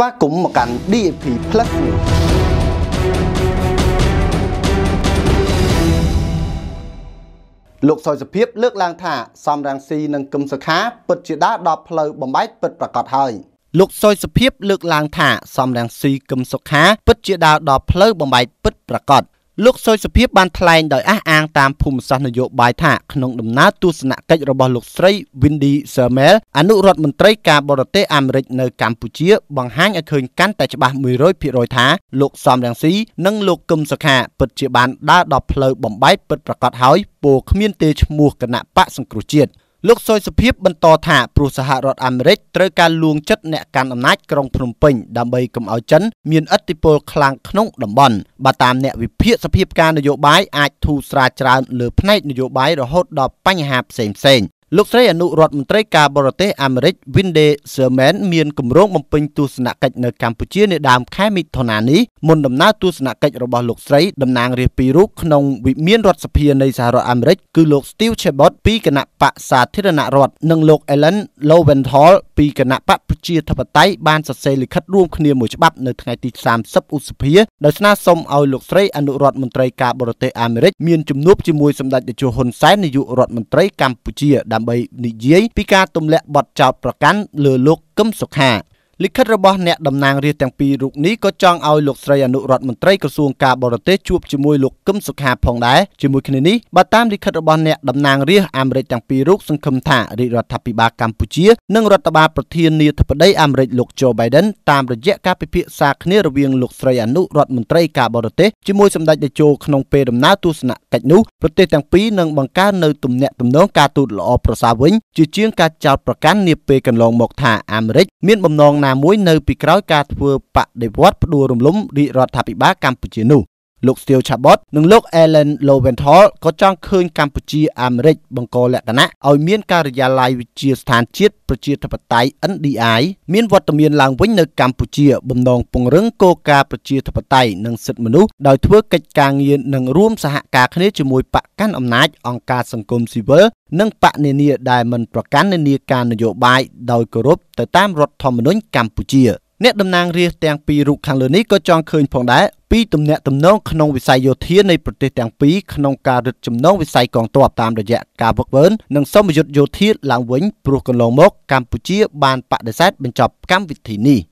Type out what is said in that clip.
ស្វាគមន៍មកកាន់ DAP+ នេះលោកសុយសុភិបលើកឡើងថាសំរងស៊ីនិងគឹមសុខាពិតជាដើរដល់ផ្លូវបំបែកពិតប្រាកដហើយលោកសុយសុភិបលើកឡើងថាសំរងស៊ីគឹមសុខាពិតជាដើរដល់ផ្លូវបំបែកពិតប្រាកដលោកសុយសុភាពបានថ្លែងដោយអះអាងតាមភូមិសាស្ត្រនយោបាយថាក្នុងដំណើរទស្សនកិច្ចរបស់លោកស្រី Windy Sermel អនុរដ្ឋមន្ត្រីការបរទេសអាមេរិកនៅកម្ពុជាបង្ហាញឲ្យឃើញកាន់តែច្បាស់100%ថាលោកសំរងស៊ីនិងលោកកឹមសុខាពិតជាបានដើរដល់ផ្លូវបំបែកពិតប្រាកដហើយពោគ្មានទេឈ្មោះគណៈបកសង្គ្រោះជាតិលោកសុយសុភិបបន្តថាព្រោះសហរដ្ឋអាមេរិកត្រូវការលួងចិត្តអ្នកកាន់អំណាចក្រុងភ្នំពេញដើម្បីកុំឲ្យចិន មានឥទ្ធិពលខ្លាំងក្នុងតំបន់បើតាមអ្នកវិភាគសភាពការនយោបាយអាចធូរស្រាលច្រើន លើផ្នែក នយោបាយរហូត ដល់បញ្ហាផ្សេងៗលោកស្រីអនុរដ្ឋមន្ត្រីការបរទេសអាមេរិក Winde Sherman មានគម្រោងបំពេញទស្សនកិច្ចនៅកម្ពុជានាដើមខែមិថុនានេះមុនដំណើរទស្សនកិច្ចរបស់លោកស្រីតំណាងរាស្ត្រពីររូបក្នុងវិមានរដ្ឋសភានៃសហរដ្ឋអាមេរិកគឺលោក Steve Chabot ពីគណៈបកសាធារណរដ្ឋនិងលោក Ellen Lowenthal ពីគណៈបកប្រជាធិបតេយ្យបានសរសេរលិខិតរួមគ្នាមួយច្បាប់នៅថ្ងៃទី30ឧសភាដោយស្នើសុំឲ្យលោកស្រីអនុរដ្ឋមន្ត្រីការបរទេសអាមេរិកមានជំនួបជាមួយសម្ដេចតេជោហ៊ុនសែននាយករដ្ឋមន្ត្រីកម្ពុជាដើម្បីនិយាយពីការទម្លាក់បទចោទប្រកាន់លើលោកកឹមសុខាលិខិតរបស់អ្នកតំណាងរាស្ត្រទាំងពីររូបនេះក៏ចង់ឲ្យលោកស្រីអនុរដ្ឋមន្ត្រីក្រសួងការបរទេសជួបជាមួយលោកកឹមសុខាផងដែរជាមួយគ្នានេះបើតាមលិខិតរបស់អ្នកតំណាងរាស្ត្រអាមេរិកទាំងពីររូបសង្ឃឹមថារាជរដ្ឋាភិបាលកម្ពុជានិងរដ្ឋបាលប្រធានាធិបតីអាមេរិកលោក Joe Biden តាមរយៈការពិភាក្សាគ្នារវាងលោកស្រីអនុរដ្ឋមន្ត្រីការបរទេសជាមួយសម្ដេចតេជោក្នុងពេលដំណើរទស្សនកិច្ចនោះប្រទេសទាំងពីរនឹងបង្កើននៅទំនាក់ទំនងការទូតល្អប្រសើរវិញជាជាងការចោទប្រកាន់នាពេលកន្លងមកថាអាមេរិកមានបំណងណាណាមួយនៅពីក្រោយការធ្វើបដិវត្តផ្ដួលរំលំរាជរដ្ឋាភិបាលកម្ពុជានោះលោក Steele Chabot និងលោក Alan Lowenthal ក៏ចង់ឃើញកម្ពុជាអាមេរិកបង្កលក្ខណៈឲ្យមានការិយាល័យវិជាស្ថានជាតិប្រជាធិបតេយ្យ NDI មានវត្តមានឡើងវិញនៅ កម្ពុជា បំណងពង្រឹងគោលការណ៍ប្រជាធិបតេយ្យនិងសិទ្ធិមនុស្សដោយធ្វើកិច្ចការងារនិងរួមសហការគ្នាជាមួយបកកាន់អំណាចអង្គការសង្គមស៊ីវិលនិងបកនានាដែលមិនប្រកាន់នានាការនយោបាយដោយគោរពទៅតាមរដ្ឋធម្មនុញ្ញកម្ពុជាអ្នកតំណាងរាស្ត្រទាំងពីររូបខាងលើនេះក៏ចង់ឃើញផងដែរពីទំនាក់ទំនងក្នុងវិស័យយោធានៃប្រទេសទាំងពីរក្នុងការរឹតចំណងវិស័យកងទ័ពតាមរយៈការវឹកវើនិងសមយុទ្ធយោធាឡើងវិញព្រោះកន្លងមកកម្ពុជាបានបដិសេធបញ្ចប់កម្មវិធីនេះ